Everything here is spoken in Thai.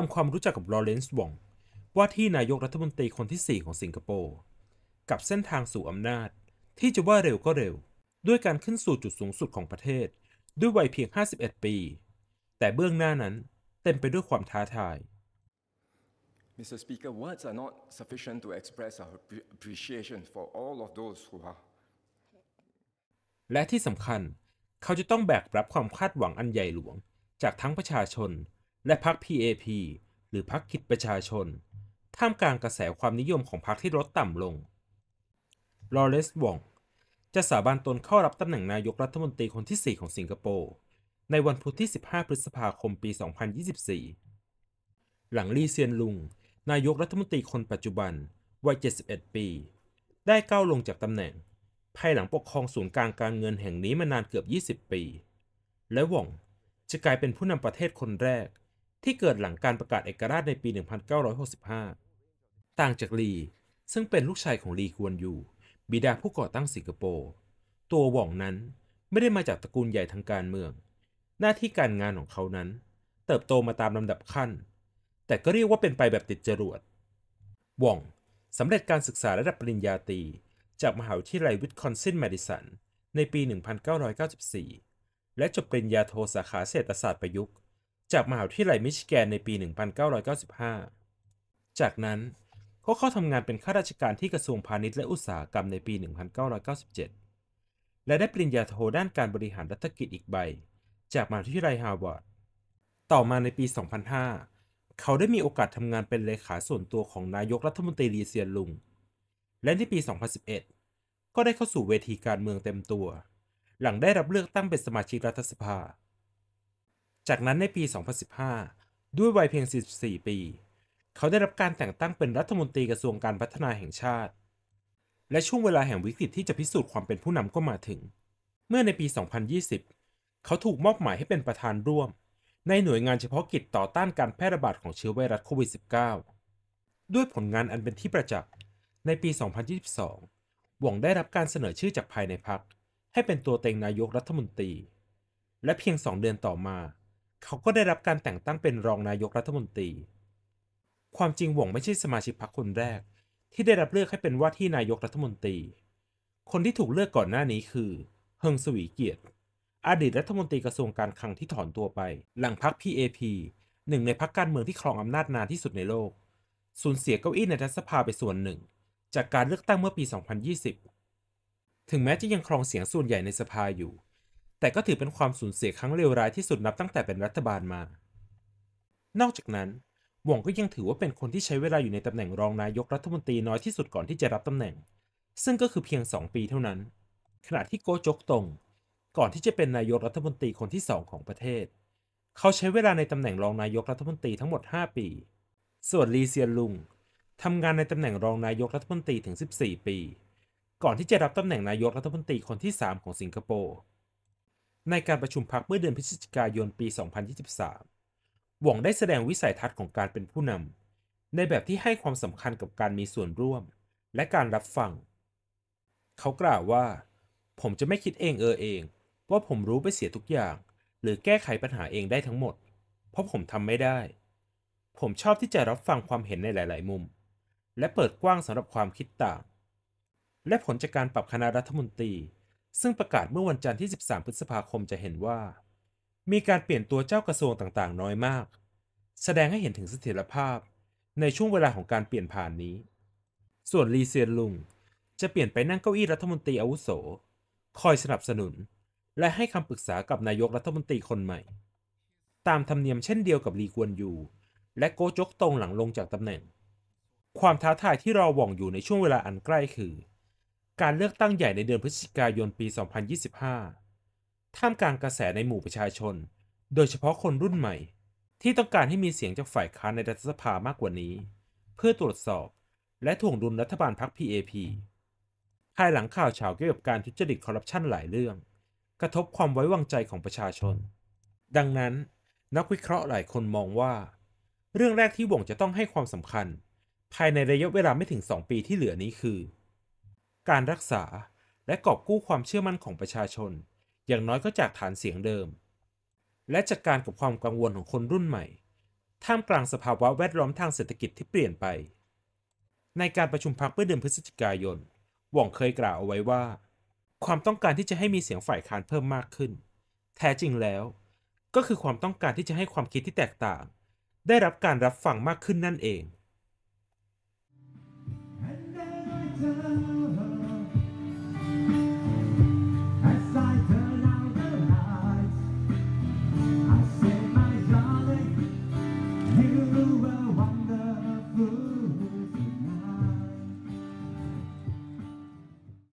ทำความรู้จักกับลอเรนซ์วองว่าที่นายกรัฐมนตรีคนที่ 4 ของสิงคโปร์ กับเส้นทางสู่อำนาจที่จะว่าเร็วก็เร็ว ด้วยการขึ้นสู่จุดสูงสุดของประเทศ ด้วยวัยเพียง 51 ปี แต่เบื้องหน้านั้นเต็มไปด้วยความท้าทาย Mr. Speaker, words are not sufficient to express our appreciation for all of those who are และที่สำคัญเขาจะต้องแบกรับความคาดหวังอันใหญ่หลวง จากทั้งประชาชนและพรรค PAP หรือพรรคกิจประชาชน ท่ามกลางกระแสความนิยมของพรรคที่ลดต่ำลง ลอเรส์วอง จะสาบานตนเข้ารับตำแหน่งนายกรัฐมนตรีคนที่ 4 ของสิงคโปร์ ในวันพุธที่ 15 พฤษภาคมปี 2024 หลังลีเซียนลุง นายกรัฐมนตรีคนปัจจุบัน วัย 71 ปี ได้ก้าวลงจากตำแหน่ง ภายหลังปกครองศูนย์กลางการเงินแห่งนี้มานานเกือบ 20 ปี และหว่อง จะกลายเป็นผู้นำประเทศคนแรกที่เกิดหลังการประกาศเอกราชในปี 1965 ต่างจากลีซึ่งเป็นลูกชายของลีกวนยูบิดาผู้ก่อตั้งสิงคโปร์ ตัวหว่องนั้นไม่ได้มาจากตระกูลใหญ่ทางการเมือง หน้าที่การงานของเขานั้น เติบโตมาตามลำดับขั้น แต่ก็เรียกว่าเป็นไปแบบติดจรวดหว่องสำเร็จการศึกษาระดับปริญญาตรีจากมหาวิทยาลัยวิสคอนซินแมดิสันในปี 1994 และจบปริญญาโทสาขาเศรษฐศาสตร์ประยุกต์จากมหาวิทยาลัยมิชิแกนในปี 1995 จากนั้นเขาเข้าทำงานเป็นข้าราชการที่กระทรวงพาณิชย์และอุตสาหกรรมในปี 1997 และได้ปริญญาโทด้านการบริหารรัฐกิจอีกใบ จากมหาวิทยาลัยฮาร์วาร์ด ต่อมาในปี 2005 เขาได้มีโอกาสทำงานเป็นเลขาส่วนตัวของนายกรัฐมนตรีลีเซียนลุง และในปี 2011 ก็ได้เข้าสู่เวทีการเมืองเต็มตัว หลังได้รับเลือกตั้งเป็นสมาชิกรัฐสภาจากนั้นในปี 2015 ด้วยวัยเพียง44ปี เขาได้รับการแต่งตั้งเป็นรัฐมนตรีกระทรวงการพัฒนาแห่งชาติ และช่วงเวลาแห่งวิกฤตที่จะพิสูจน์ความเป็นผู้นำก็มาถึง เมื่อในปี 2020 เขาถูกมอบหมายให้เป็นประธานร่วม ในหน่วยงานเฉพาะกิจต่อต้านการแพร่ระบาดของเชื้อไวรัสโควิด -19 ด้วยผลงานอันเป็นที่ประจักษ์ ในปี 2022หว่องได้รับการเสนอชื่อจากภายในพรรคให้เป็นตัวเต็งนายกรัฐมนตรี และเพียงสองเดือนต่อมาเขาก็ได้รับการแต่งตั้งเป็นรองนายกรัฐมนตรี ความจริงหวงไม่ใช่สมาชิกพรรคคนแรก ที่ได้รับเลือกให้เป็นว่าที่นายกรัฐมนตรี คนที่ถูกเลือกก่อนหน้านี้คือ เฮงสวีเกียรติอดีตรัฐมนตรีกระทรวงการคลังที่ถอนตัวไป หลังพรรค PAP หนึ่งในพรรคการเมืองที่ครองอำนาจนานที่สุดในโลก สูญเสียเก้าอี้ในรัฐสภาไปส่วนหนึ่ง จากการเลือกตั้งเมื่อปี 2020 ถึงแม้จะยังครองเสียงส่วนใหญ่ในสภาอยู่แต่ก็ถือเป็นความสูญเสียครั้งเลวร้ายที่สุดนับตั้งแต่เป็นรัฐบาลมา นอกจากนั้น หว่องก็ยังถือว่าเป็นคนที่ใช้เวลาอยู่ในตำแหน่งรองนายกรัฐมนตรีน้อยที่สุดก่อนที่จะรับตำแหน่ง ซึ่งก็คือเพียง 2 ปีเท่านั้น ขณะที่โกจกตงก่อนที่จะเป็นนายกรัฐมนตรีคนที่ 2 ของประเทศ เขาใช้เวลาในตำแหน่งรองนายกรัฐมนตรีทั้งหมด 5 ปี ส่วนลีเซียนลุงทำงานในตำแหน่งรองนายกรัฐมนตรีถึง 14 ปี ก่อนที่จะรับตำแหน่งนายกรัฐมนตรีคนที่ 3 ของสิงคโปร์ในการประชุมพักเมื่อเดือนพฤศจิกายนปี 2023 หว่องได้แสดงวิสัยทัศน์ของการเป็นผู้นำในแบบที่ให้ความสำคัญกับการมีส่วนร่วม และการรับฟัง เขากล่าวว่า ผมจะไม่คิดเองเออเอง ว่าผมรู้ไปเสียทุกอย่าง หรือแก้ไขปัญหาเองได้ทั้งหมด เพราะผมทำไม่ได้ ผมชอบที่จะรับฟังความเห็นในหลาย ๆ มุม และเปิดกว้างสำหรับความคิดต่าง และผลจากการปรับคณะรัฐมนตรีซึ่งประกาศเมื่อวันจันทร์ที่ 13 พฤษภาคมจะเห็นว่า มีการเปลี่ยนตัวเจ้ากระทรวงต่างๆ น้อยมาก แสดงให้เห็นถึงเสถียรภาพในช่วงเวลาของการเปลี่ยนผ่านนี้ ส่วนลีเซียนลุง จะเปลี่ยนไปนั่งเก้าอี้รัฐมนตรีอาวุโสคอยสนับสนุนและให้คำปรึกษากับนายกรัฐมนตรีคนใหม่ ตามธรรมเนียมเช่นเดียวกับลีกวนยูและโกจกตงหลังลงจากตำแหน่ง ความท้าทายที่รอว่องอยู่ในช่วงเวลาอันใกล้คือการเลือกตั้งใหญ่ในเดือนพฤศจิกายนปี 2025 ท่ามกลางกระแสในหมู่ประชาชน โดยเฉพาะคนรุ่นใหม่ ที่ต้องการให้มีเสียงจากฝ่ายค้านในรัฐสภามากกว่านี้ เพื่อตรวจสอบ และถ่วงดุลรัฐบาลพรรค PAP ภายหลังข่าวเฉาเกี่ยวกับการทุจริตคอร์รัปชันหลายเรื่อง กระทบความไว้วางใจของประชาชน ดังนั้น นักวิเคราะห์หลายคนมองว่า เรื่องแรกที่วงจะต้องให้ความสำคัญ ภายในระยะเวลาไม่ถึง2ปีที่เหลือนี้คือการรักษาและกอบกู้ความเชื่อมั่นของประชาชน อย่างน้อยก็จากฐานเสียงเดิม และจัดการกับความกังวลของคนรุ่นใหม่ ท่ามกลางสภาวะแวดล้อมทางเศรษฐกิจที่เปลี่ยนไป ในการประชุมพักเมื่อเดือนพฤศจิกายนหว่องเคยกล่าวเอาไว้ว่า ความต้องการที่จะให้มีเสียงฝ่ายค้านเพิ่มมากขึ้น แท้จริงแล้วก็คือความต้องการที่จะให้ความคิดที่แตกต่าง ได้รับการรับฟังมากขึ้นนั่นเอง time.